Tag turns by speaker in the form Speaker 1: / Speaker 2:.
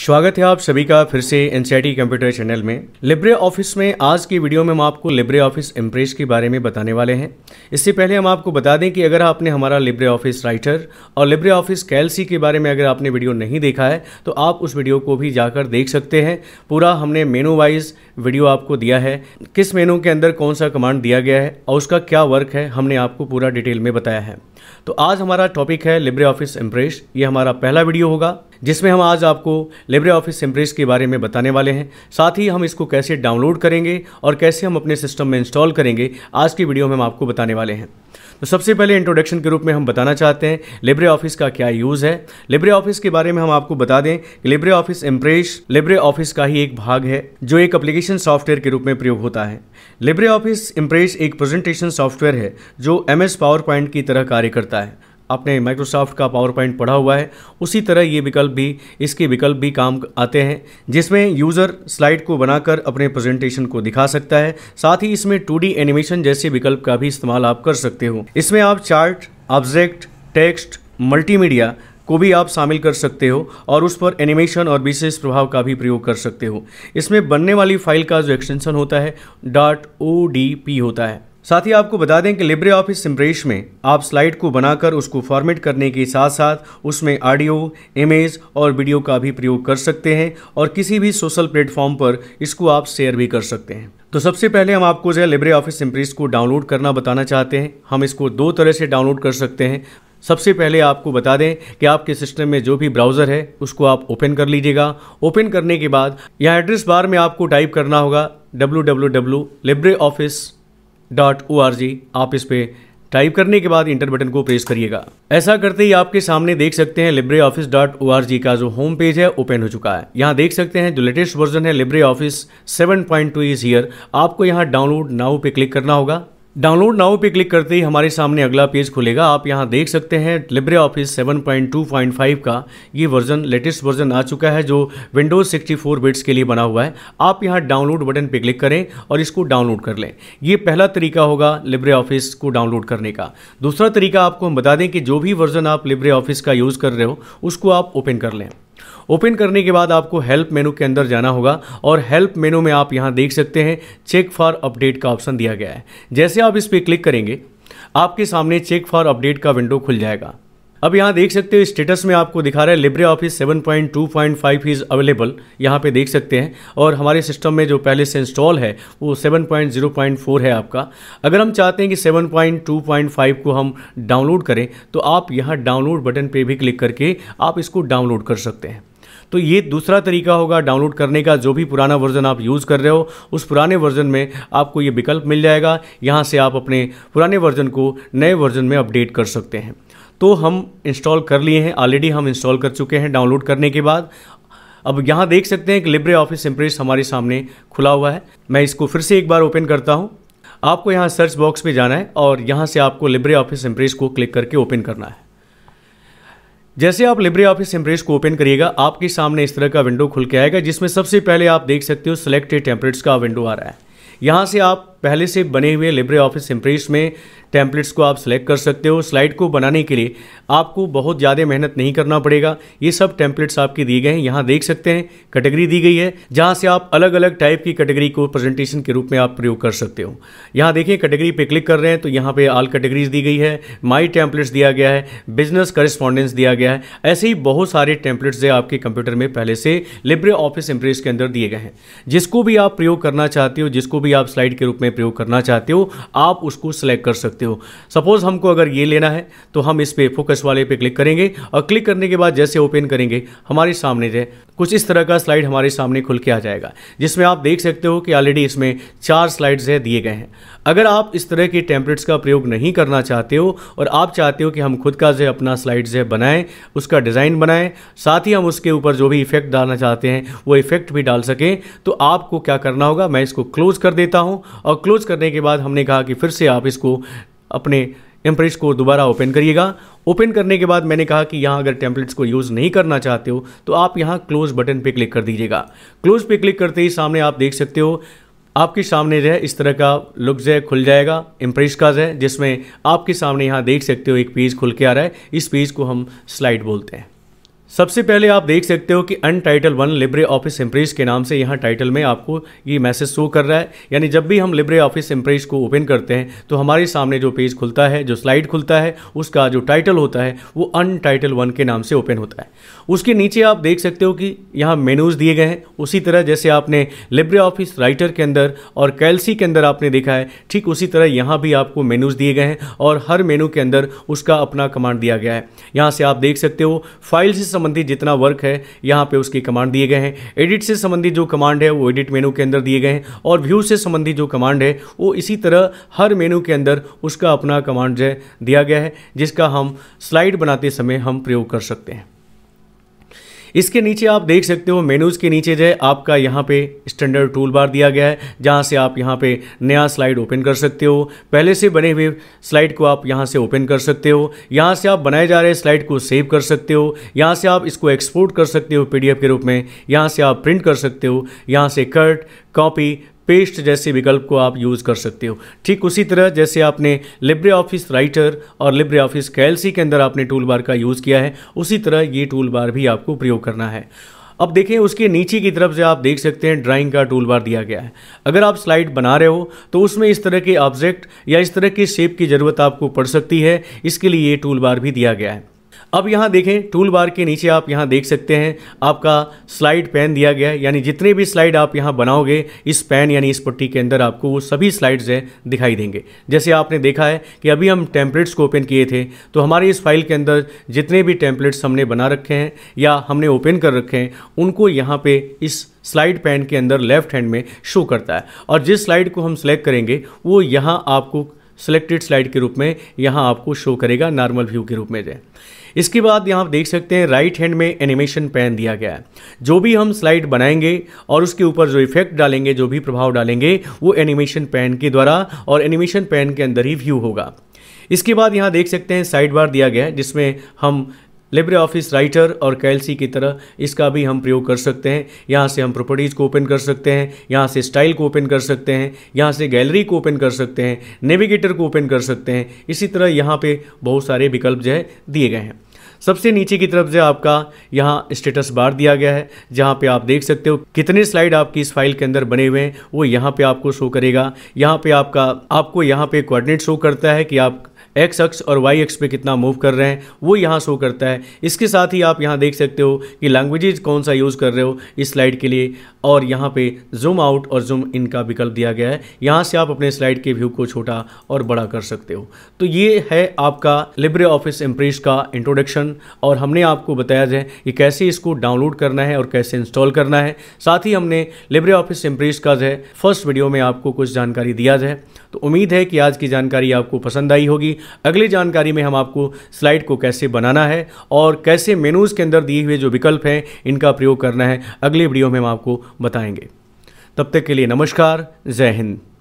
Speaker 1: स्वागत है आप सभी का फिर से एनसीईआरटी कंप्यूटर चैनल में लिब्रे ऑफिस में आज की वीडियो में हम आपको लिब्रे ऑफिस इम्प्रेस के बारे में बताने वाले हैं इससे पहले हम आपको बता दें कि अगर आपने हमारा लिब्रे ऑफिस राइटर और लिब्रे ऑफिस कैलसी के बारे में अगर आपने वीडियो नहीं देखा है तो आप उस वीडियो को भी जाकर देख सकते हैं पूरा हमने मेनू वाइज वीडियो आपको दिया है किस मेनू के अंदर कौन सा कमांड दिया गया है और उसका क्या वर्क है हमने आपको पूरा डिटेल में बताया है तो आज हमारा टॉपिक है लिब्रे ऑफिस इम्प्रेस ये हमारा पहला वीडियो होगा जिसमें हम आज आपको लिब्रे ऑफिस इम्प्रेस के बारे में बताने वाले हैं साथ ही हम इसको कैसे डाउनलोड करेंगे और कैसे हम अपने सिस्टम में इंस्टॉल करेंगे आज की वीडियो में हम आपको बताने वाले हैं तो सबसे पहले इंट्रोडक्शन के रूप में हम बताना चाहते हैं लिब्रे ऑफिस का क्या यूज़ है लिब्रे ऑफिस के बारे में हम आपको बता दें कि Libre Office Impress Libre Office का ही एक भाग है जो एक एप्लीकेशन सॉफ्टवेयर के रूप में प्रयोग होता है लिब्रे ऑफिस इम्प्रेस एक प्रेजेंटेशन सॉफ्टवेयर है जो एम एस पावर पॉइंट की तरह कार्य करता है आपने माइक्रोसॉफ्ट का पावर पॉइंट पढ़ा हुआ है उसी तरह ये विकल्प भी इसके विकल्प भी काम आते हैं जिसमें यूज़र स्लाइड को बनाकर अपने प्रेजेंटेशन को दिखा सकता है साथ ही इसमें टू एनिमेशन जैसे विकल्प का भी इस्तेमाल आप कर सकते हो इसमें आप चार्ट ऑब्जेक्ट टेक्स्ट मल्टीमीडिया को भी आप शामिल कर सकते हो और उस पर एनिमेशन और विशेष प्रभाव का भी प्रयोग कर सकते हो इसमें बनने वाली फाइल का जो एक्सटेंशन होता है डॉट ओ होता है साथ ही आपको बता दें कि लिब्रे ऑफिस सिम्प्रेश में आप स्लाइड को बनाकर उसको फॉर्मेट करने के साथ साथ उसमें ऑडियो इमेज और वीडियो का भी प्रयोग कर सकते हैं और किसी भी सोशल प्लेटफॉर्म पर इसको आप शेयर भी कर सकते हैं तो सबसे पहले हम आपको जो है लिब्रे ऑफिस सिम्प्रेस को डाउनलोड करना बताना चाहते हैं हम इसको दो तरह से डाउनलोड कर सकते हैं सबसे पहले आपको बता दें कि आपके सिस्टम में जो भी ब्राउज़र है उसको आप ओपन कर लीजिएगा ओपन करने के बाद यहाँ एड्रेस बार में आपको टाइप करना होगा W W W Libre Office dot O R G आप इस पर टाइप करने के बाद इंटर बटन को प्रेस करिएगा ऐसा करते ही आपके सामने देख सकते हैं Libre Office dot O R G का जो होम पेज है ओपन हो चुका है यहाँ देख सकते हैं जो लेटेस्ट वर्जन है Libre Office seven point two is here आपको यहाँ डाउनलोड नाउ पे क्लिक करना होगा डाउनलोड नाउ पे क्लिक करते ही हमारे सामने अगला पेज खुलेगा आप यहाँ देख सकते हैं लिब्रे ऑफिस 7.2.5 का ये वर्जन लेटेस्ट वर्जन आ चुका है जो विंडोज़ 64 बिट्स के लिए बना हुआ है आप यहाँ डाउनलोड बटन पे क्लिक करें और इसको डाउनलोड कर लें ये पहला तरीका होगा लिब्रे ऑफिस को डाउनलोड करने का दूसरा तरीका आपको हम बता दें कि जो भी वर्जन आप लिब्रे ऑफिस का यूज़ कर रहे हो उसको आप ओपन कर लें ओपन करने के बाद आपको हेल्प मेनू के अंदर जाना होगा और हेल्प मेनू में आप यहाँ देख सकते हैं चेक फॉर अपडेट का ऑप्शन दिया गया है जैसे आप इस पर क्लिक करेंगे आपके सामने चेक फॉर अपडेट का विंडो खुल जाएगा अब यहाँ देख सकते हो स्टेटस में आपको दिखा रहा है लिब्रे ऑफिस 7.2.5 इज़ अवेलेबल यहाँ पे देख सकते हैं और हमारे सिस्टम में जो पहले से इंस्टॉल है वो 7.0.4 है आपका अगर हम चाहते हैं कि 7.2.5 को हम डाउनलोड करें तो आप यहाँ डाउनलोड बटन पे भी क्लिक करके आप इसको डाउनलोड कर सकते हैं तो ये दूसरा तरीका होगा डाउनलोड करने का जो भी पुराना वर्जन आप यूज़ कर रहे हो उस पुराने वर्जन में आपको ये विकल्प मिल जाएगा यहाँ से आप अपने पुराने वर्जन को नए वर्जन में अपडेट कर सकते हैं तो हम इंस्टॉल कर लिए हैं ऑलरेडी हम इंस्टॉल कर चुके हैं डाउनलोड करने के बाद अब यहाँ देख सकते हैं कि लिब्रे ऑफिस इम्प्रेस हमारे सामने खुला हुआ है मैं इसको फिर से एक बार ओपन करता हूँ आपको यहाँ सर्च बॉक्स में जाना है और यहाँ से आपको लिब्रे ऑफिस इम्प्रेस को क्लिक करके ओपन करना है जैसे आप लिब्रे ऑफिस इम्प्रेस को ओपन करिएगा आपके सामने इस तरह का विंडो खुल के आएगा जिसमें सबसे पहले आप देख सकते हो सिलेक्टेड टेम्परेट्स का विंडो आ रहा है यहाँ से आप पहले से बने हुए लिब्रे ऑफिस इम्प्रेस में टैंपलेट्स को आप सेलेक्ट कर सकते हो स्लाइड को बनाने के लिए आपको बहुत ज़्यादा मेहनत नहीं करना पड़ेगा ये सब टैंपलेट्स आपके दिए गए हैं यहाँ देख सकते हैं कैटेगरी दी गई है जहाँ से आप अलग अलग टाइप की कैटेगरी को प्रेजेंटेशन के रूप में आप प्रयोग कर सकते हो यहाँ देखिए कैटेगरी पे क्लिक कर रहे हैं तो यहाँ पे आल कैटेगरीज दी गई है माई टैंपलेट्स दिया गया है बिजनेस करिस्पॉन्डेंस दिया गया है ऐसे ही बहुत सारे टैंपलेट्स है आपके कंप्यूटर में पहले से लिब्रे ऑफिस इम्प्रेस के अंदर दिए गए हैं जिसको भी आप प्रयोग करना चाहते हो जिसको भी आप स्लाइड के रूप में प्रयोग करना चाहते हो आप उसको सेलेक्ट कर सकते सकते हो सपोज़ हमको अगर ये लेना है तो हम इस पर फोकस वाले पे क्लिक करेंगे और क्लिक करने के बाद जैसे ओपन करेंगे हमारे सामने जो कुछ इस तरह का स्लाइड हमारे सामने खुल के आ जाएगा जिसमें आप देख सकते हो कि ऑलरेडी इसमें चार स्लाइड्स है दिए गए हैं अगर आप इस तरह के टेम्पलेट्स का प्रयोग नहीं करना चाहते हो और आप चाहते हो कि हम खुद का जो अपना स्लाइड्स है बनाएं उसका डिज़ाइन बनाएं साथ ही हम उसके ऊपर जो भी इफेक्ट डालना चाहते हैं वो इफेक्ट भी डाल सकें तो आपको क्या करना होगा मैं इसको क्लोज कर देता हूँ और क्लोज करने के बाद हमने कहा कि फिर से आप इसको अपने एम्प्रेस को दोबारा ओपन करिएगा ओपन करने के बाद मैंने कहा कि यहाँ अगर टेम्पलेट्स को यूज़ नहीं करना चाहते हो तो आप यहाँ क्लोज बटन पे क्लिक कर दीजिएगा क्लोज पे क्लिक करते ही सामने आप देख सकते हो आपके सामने जो है इस तरह का लुक जो है खुल जाएगा इम्प्रेस का जो है जिसमें आपके सामने यहाँ देख सकते हो एक पेज खुल के आ रहा है इस पेज को हम स्लाइड बोलते हैं सबसे पहले आप देख सकते हो कि untitled one Libre Office Impress के नाम से यहाँ टाइटल में आपको ये मैसेज शो कर रहा है यानी जब भी हम लिब्रे ऑफिस इम्प्रेस को ओपन करते हैं तो हमारे सामने जो पेज खुलता है जो स्लाइड खुलता है उसका जो टाइटल होता है वो अन टाइटल वन के नाम से ओपन होता है उसके नीचे आप देख सकते हो कि यहाँ मेनूज दिए गए हैं उसी तरह जैसे आपने लिब्रे ऑफिस राइटर के अंदर और कैलसी के अंदर आपने देखा है ठीक उसी तरह यहाँ भी आपको मेनूज दिए गए हैं और हर मेनू के अंदर उसका अपना कमांड दिया गया है यहाँ से आप देख सकते हो फाइल से संबंधी जितना वर्क है यहाँ पे उसके कमांड दिए गए हैं एडिट से संबंधित जो कमांड है वो एडिट मेनू के अंदर दिए गए हैं और व्यू से संबंधित जो कमांड है वो इसी तरह हर मेनू के अंदर उसका अपना कमांड जो दिया गया है जिसका हम स्लाइड बनाते समय हम प्रयोग कर सकते हैं इसके नीचे आप देख सकते हो मेनूज़ के नीचे जो है आपका यहाँ पे स्टैंडर्ड टूल बार दिया गया है जहाँ से आप यहाँ पे नया स्लाइड ओपन कर सकते हो पहले से बने हुए स्लाइड को आप यहाँ से ओपन कर सकते हो यहाँ से आप बनाए जा रहे स्लाइड को सेव कर सकते हो यहाँ से आप इसको एक्सपोर्ट कर सकते हो पी के रूप में यहाँ से आप प्रिंट कर सकते हो यहाँ से कट कॉपी पेस्ट जैसे विकल्प को आप यूज़ कर सकते हो ठीक उसी तरह जैसे आपने लिब्रे ऑफिस राइटर और लिब्रे ऑफिस कैलसी के अंदर आपने टूल बार का यूज़ किया है उसी तरह ये टूल बार भी आपको प्रयोग करना है अब देखें उसके नीचे की तरफ से आप देख सकते हैं ड्राइंग का टूल बार दिया गया है अगर आप स्लाइड बना रहे हो तो उसमें इस तरह के ऑब्जेक्ट या इस तरह के शेप की ज़रूरत आपको पड़ सकती है इसके लिए ये टूल बार भी दिया गया है अब यहाँ देखें टूल बार के नीचे आप यहाँ देख सकते हैं आपका स्लाइड पैन दिया गया है यानी जितने भी स्लाइड आप यहाँ बनाओगे इस पैन यानी इस पट्टी के अंदर आपको वो सभी स्लाइड्स हैं दिखाई देंगे जैसे आपने देखा है कि अभी हम टेम्पलेट्स को ओपन किए थे तो हमारे इस फाइल के अंदर जितने भी टेम्पलेट्स हमने बना रखे हैं या हमने ओपन कर रखे हैं उनको यहाँ पर इस स्लाइड पैन के अंदर लेफ्ट हैंड में शो करता है और जिस स्लाइड को हम सेलेक्ट करेंगे वो यहाँ आपको सिलेक्टेड स्लाइड के रूप में यहाँ आपको शो करेगा नॉर्मल व्यू के रूप में जाए इसके बाद यहाँ आप देख सकते हैं राइट हैंड में एनिमेशन पैन दिया गया है जो भी हम स्लाइड बनाएंगे और उसके ऊपर जो इफेक्ट डालेंगे जो भी प्रभाव डालेंगे वो एनिमेशन पैन के द्वारा और एनिमेशन पैन के अंदर ही व्यू होगा इसके बाद यहाँ देख सकते हैं साइड बार दिया गया है जिसमें हम लिब्रे ऑफिस राइटर और कैलसी की तरह इसका भी हम प्रयोग कर सकते हैं यहाँ से हम प्रॉपर्टीज़ को ओपन कर सकते हैं यहाँ से स्टाइल को ओपन कर सकते हैं यहाँ से गैलरी को ओपन कर सकते हैं नेविगेटर को ओपन कर सकते हैं इसी तरह यहाँ पे बहुत सारे विकल्प जो है दिए गए हैं सबसे नीचे की तरफ जो आपका यहाँ स्टेटस बार दिया गया है जहाँ पे आप देख सकते हो कितने स्लाइड आपकी इस फाइल के अंदर बने हुए हैं वो यहाँ पे आपको शो करेगा यहाँ पे आपका आपको यहाँ पे कोऑर्डिनेट शो करता है कि आप एक्स अक्स और वाई एक्स पे कितना मूव कर रहे हैं वो यहाँ शो करता है इसके साथ ही आप यहाँ देख सकते हो कि लैंग्वेजेज कौन सा यूज़ कर रहे हो इस स्लाइड के लिए और यहाँ पे जूम आउट और जूम इन का विकल्प दिया गया है यहाँ से आप अपने स्लाइड के व्यू को छोटा और बड़ा कर सकते हो तो ये है आपका लिब्रे ऑफिस इम्प्रेस का इंट्रोडक्शन और हमने आपको बताया जाए कि कैसे इसको डाउनलोड करना है और कैसे इंस्टॉल करना है साथ ही हमने लिब्रे ऑफिस इम्प्रेस का जो है फर्स्ट वीडियो में आपको कुछ जानकारी दिया जाए तो उम्मीद है कि आज की जानकारी आपको पसंद आई होगी अगली जानकारी में हम आपको स्लाइड को कैसे बनाना है और कैसे मेनूज़ के अंदर दिए हुए जो विकल्प हैं इनका प्रयोग करना है अगले वीडियो में हम आपको बताएंगे तब तक के लिए नमस्कार जय हिंद